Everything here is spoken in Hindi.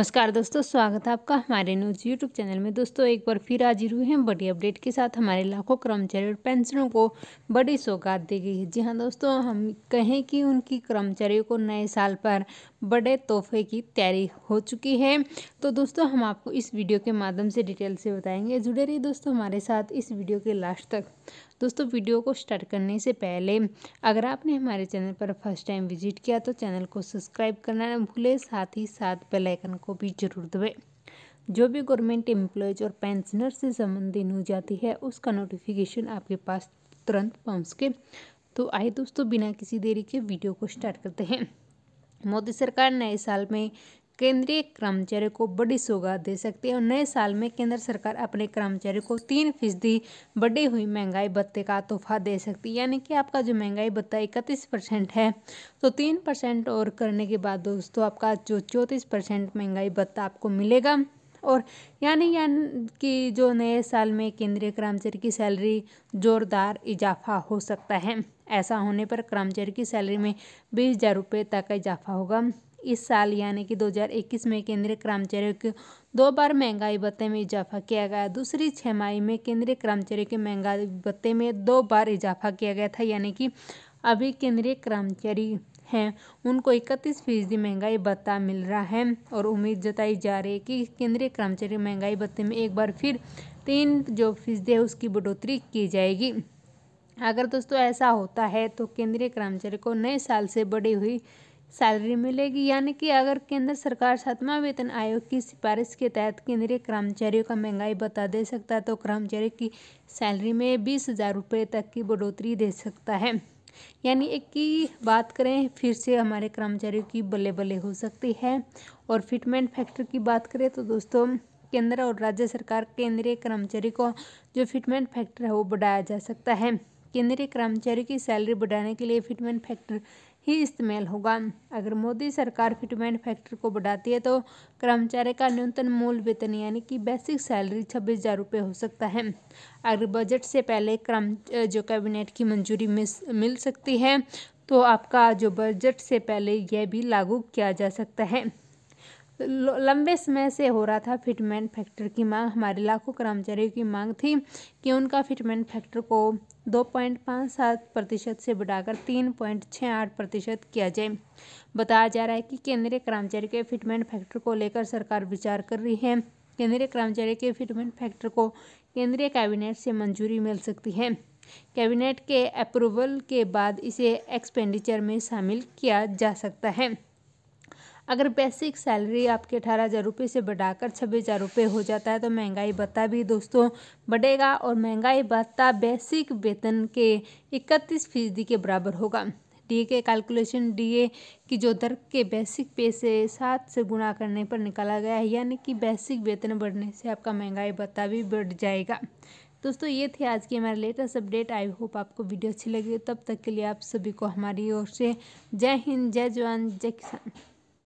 नमस्कार दोस्तों स्वागत है आपका हमारे न्यूज़ यूट्यूब चैनल में दोस्तों एक बार फिर हाजिर हुए हैं बड़ी अपडेट के साथ हमारे लाखों कर्मचारी और पेंशनों को बड़ी सौगात दी गई है जी हाँ दोस्तों हम कहें कि उनकी कर्मचारियों को नए साल पर बड़े तोहफे की तैयारी हो चुकी है तो दोस्तों हम आपको इस वीडियो के माध्यम से डिटेल से बताएंगे जुड़े रही दोस्तों हमारे साथ इस वीडियो के लास्ट तक दोस्तों वीडियो को स्टार्ट करने से पहले अगर आपने हमारे चैनल पर फर्स्ट टाइम विजिट किया तो चैनल को सब्सक्राइब करना ना भूलें साथ ही साथ बेलाइकन को को भी जरूर दबाएं जो भी गवर्नमेंट एम्प्लॉयज और पेंशनर से संबंधित न्यूज आती है उसका नोटिफिकेशन आपके पास तुरंत पहुँच के तो आए दोस्तों बिना किसी देरी के वीडियो को स्टार्ट करते हैं मोदी सरकार नए साल में केंद्रीय कर्मचारियों को बड़ी सौगात दे सकती है और नए साल में केंद्र सरकार अपने कर्मचारियों को तीन फीसदी बढ़ी हुई महंगाई भत्ते का तोहफा दे सकती है यानी कि आपका जो महंगाई भत्ता इकतीस परसेंट है तो तीन परसेंट और करने के बाद दोस्तों आपका जो चौंतीस परसेंट महंगाई भत्ता आपको मिलेगा और यानी यान कि जो नए साल में केंद्रीय कर्मचारी की सैलरी जोरदार इजाफा हो सकता है ऐसा होने पर कर्मचारी की सैलरी में बीस हज़ार रुपये तक का इजाफा होगा इस साल यानी कि 2021 में केंद्रीय कर्मचारियों के दो बार महंगाई भत्ते में इजाफा किया गया दूसरी छमाही में केंद्रीय कर्मचारियों के महंगाई भत्ते में दो बार इजाफा किया गया था यानी कि अभी केंद्रीय कर्मचारी हैं उनको इकतीस फीसदी महंगाई भत्ता मिल रहा है और उम्मीद जताई जा रही है कि केंद्रीय कर्मचारी महंगाई भत्ते में एक बार फिर तीन जो फीसदी है उसकी बढ़ोतरी की जाएगी अगर दोस्तों ऐसा होता है तो केंद्रीय कर्मचारी को नए साल से बढ़ी हुई सैलरी मिलेगी यानी कि अगर केंद्र सरकार सातवा वेतन आयोग की सिफारिश के तहत केंद्रीय कर्मचारियों का महंगाई बता दे सकता है तो कर्मचारी की सैलरी में बीस हज़ार रुपये तक की बढ़ोतरी दे सकता है यानी एक की बात करें फिर से हमारे कर्मचारियों की बल्ले बल्ले हो सकती है और फिटमेंट फैक्टर की बात करें तो दोस्तों केंद्र और राज्य सरकार केंद्रीय कर्मचारी को जो फिटमेंट फैक्टर है वो बढ़ाया जा सकता है केंद्रीय कर्मचारी की सैलरी बढ़ाने के लिए फिटमेंट फैक्टर ही इस्तेमाल होगा अगर मोदी सरकार फिटमेंट फैक्टर को बढ़ाती है तो कर्मचारी का न्यूनतम मूल वेतन यानी कि बेसिक सैलरी छब्बीस हज़ार रुपये हो सकता है अगर बजट से पहले क्रम जो कैबिनेट की मंजूरी मिल सकती है तो आपका जो बजट से पहले यह भी लागू किया जा सकता है लंबे समय से हो रहा था फिटमेंट फैक्टर की मांग हमारे लाखों कर्मचारियों की मांग थी कि उनका फिटमेंट फैक्टर को दो पॉइंट पाँच सात प्रतिशत से बढ़ाकर तीन पॉइंट छः आठ प्रतिशत किया जाए बताया जा रहा है कि केंद्रीय कर्मचारी के फिटमेंट फैक्टर को लेकर सरकार विचार कर रही है केंद्रीय कर्मचारी के फिटमेंट फैक्टर को केंद्रीय कैबिनेट से मंजूरी मिल सकती है कैबिनेट के अप्रूवल के बाद इसे एक्सपेंडिचर में शामिल किया जा सकता है अगर बेसिक सैलरी आपके अठारह हज़ार रुपये से बढ़ाकर छब्बीस हज़ार रुपये हो जाता है तो महंगाई भत्ता भी दोस्तों बढ़ेगा और महंगाई भत्ता बेसिक वेतन के इकतीस फीसदी के बराबर होगा डी के कैलकुलेशन डी की जो दर के बेसिक पे से सात से गुणा करने पर निकाला गया है यानी कि बेसिक वेतन बढ़ने से आपका महंगाई भत्ता भी बढ़ जाएगा दोस्तों ये थे आज की हमारे लेटेस्ट अपडेट आई होप आपको वीडियो अच्छी लगी तब तक के लिए आप सभी को हमारी ओर से जय हिंद जय जवान जय किसान